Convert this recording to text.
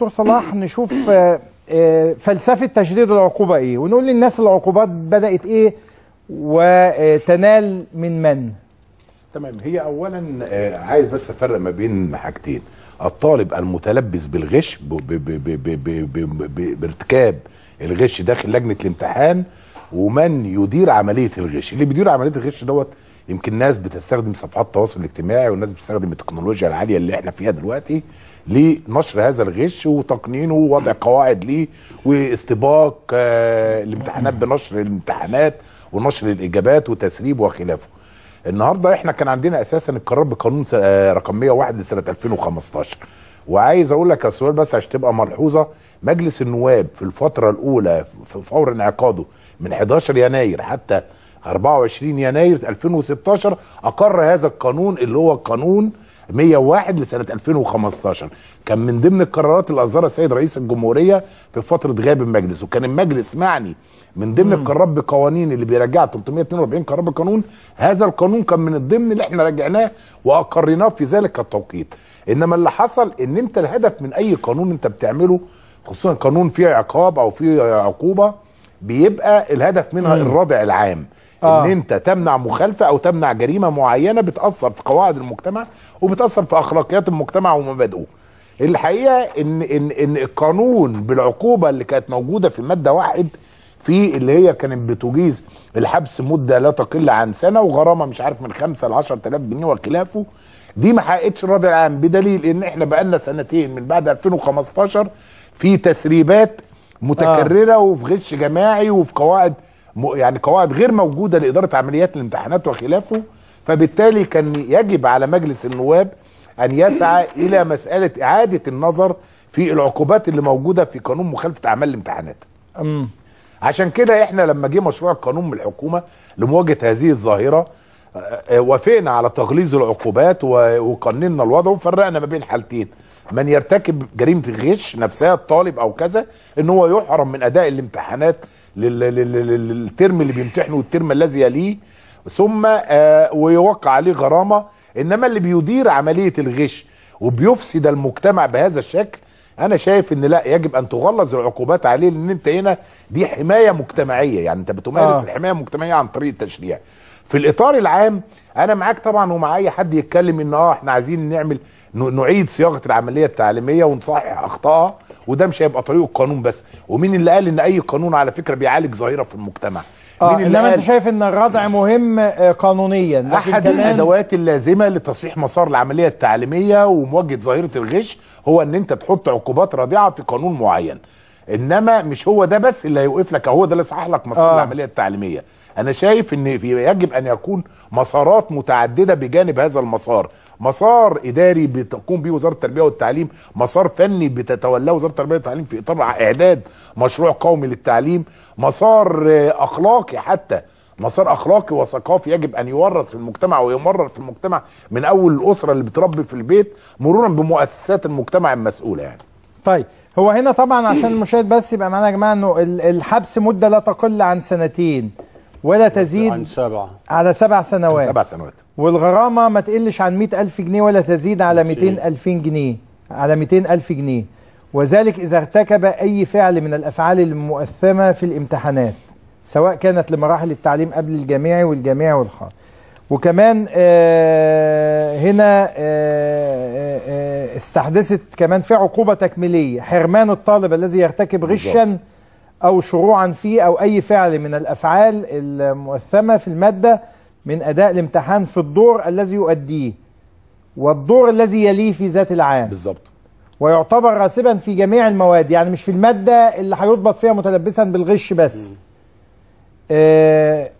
دكتور صلاح نشوف آه، آه، فلسفه تشديد العقوبه ايه ونقول للناس العقوبات بدات ايه وتنال من من تمام هي اولا آه، عايز بس افرق ما بين حاجتين الطالب المتلبس بالغش بارتكاب الغش داخل لجنه الامتحان ومن يدير عمليه الغش اللي بيدير عمليه الغش دوت يمكن ناس بتستخدم صفحات التواصل الاجتماعي والناس بتستخدم التكنولوجيا العاليه اللي احنا فيها دلوقتي لنشر هذا الغش وتقنينه ووضع قواعد ليه واستباق آه، الامتحانات بنشر الامتحانات ونشر الاجابات وتسريب وخلافه النهارده احنا كان عندنا اساسا القرار بقانون آه، رقم 101 لسنه 2015 وعايز اقول لك يا سؤال بس عشان تبقى ملحوظه مجلس النواب في الفتره الاولى في فور انعقاده من 11 يناير حتى 24 يناير 2016 اقر هذا القانون اللي هو قانون 101 لسنه 2015 كان من ضمن القرارات اللي اصدرها السيد رئيس الجمهوريه في فتره غياب المجلس وكان المجلس معني من ضمن القرارات بقوانين اللي بيرجع 342 قرار بقانون هذا القانون كان من الضمن اللي احنا رجعناه واقرناه في ذلك التوقيت انما اللي حصل ان انت الهدف من اي قانون انت بتعمله خصوصا قانون فيه عقاب او فيه عقوبه بيبقى الهدف منها الرضع العام آه. ان انت تمنع مخالفه او تمنع جريمه معينه بتاثر في قواعد المجتمع وبتاثر في اخلاقيات المجتمع ومبادئه الحقيقه ان ان ان القانون بالعقوبه اللي كانت موجوده في ماده واحد في اللي هي كانت بتجيز الحبس مده لا تقل عن سنه وغرامه مش عارف من 5 ل 10000 جنيه وخلافه دي ما حققتش الرابع العام بدليل ان احنا بقالنا سنتين من بعد 2015 في تسريبات متكرره آه. وفي غش جماعي وفي قواعد يعني قواعد غير موجوده لاداره عمليات الامتحانات وخلافه فبالتالي كان يجب على مجلس النواب ان يسعى الى مساله اعاده النظر في العقوبات اللي موجوده في قانون مخالفه اعمال الامتحانات. عشان كده احنا لما جه مشروع القانون من الحكومه لمواجهه هذه الظاهره آه، آه، وافقنا على تغليظ العقوبات وقننا الوضع وفرقنا ما بين حالتين من يرتكب جريمه الغش نفسها الطالب او كذا ان هو يحرم من اداء الامتحانات للترم اللي بيمتحنه والترم الذي يليه ثم آه، ويوقع عليه غرامه انما اللي بيدير عمليه الغش وبيفسد المجتمع بهذا الشكل انا شايف ان لا يجب ان تغلظ العقوبات عليه لان انت هنا دي حمايه مجتمعيه يعني انت بتمارس آه. الحمايه المجتمعيه عن طريق التشريع في الاطار العام انا معاك طبعا ومع اي حد يتكلم ان اه احنا عايزين نعمل نعيد صياغه العمليه التعليميه ونصحح اخطائها وده مش هيبقى طريق القانون بس ومين اللي قال ان اي قانون على فكره بيعالج ظاهره في المجتمع آه مين اللي انما انت شايف ان الردع مهم آه، قانونيا احد الادوات اللازمه لتصحيح مسار العمليه التعليميه ومواجهه ظاهره الغش هو ان انت تحط عقوبات رادعه في قانون معين انما مش هو ده بس اللي هيوقف لك هو ده اللي صحح لك مسار آه. العمليه التعليميه انا شايف ان يجب ان يكون مسارات متعدده بجانب هذا المسار مسار اداري بتقوم به وزاره التربيه والتعليم مسار فني بتتولاه وزاره التربيه والتعليم في اطار اعداد مشروع قومي للتعليم مسار اخلاقي حتى مسار اخلاقي وثقافي يجب ان يورث في المجتمع ويمرر في المجتمع من اول الاسره اللي بتربي في البيت مرورا بمؤسسات المجتمع المسؤوله يعني طيب هو هنا طبعا عشان المشاهد بس يبقى معانا يا جماعه انه الحبس مده لا تقل عن سنتين ولا تزيد عن سبعة على سبع سنوات سبع سنوات والغرامة ما تقلش عن 100000 جنيه ولا تزيد على 200000 جنيه على 200000 جنيه وذلك إذا ارتكب أي فعل من الأفعال المؤثمة في الامتحانات سواء كانت لمراحل التعليم قبل الجامعي والجامعي والخاص وكمان آه، هنا آه، آه، استحدثت كمان في عقوبة تكميلية حرمان الطالب الذي يرتكب غشا أو شروعا فيه أو أي فعل من الأفعال المؤثمة في المادة من أداء الامتحان في الدور الذي يؤديه والدور الذي يليه في ذات العام بالظبط ويعتبر راسبا في جميع المواد يعني مش في المادة اللي هيضبط فيها متلبسا بالغش بس آه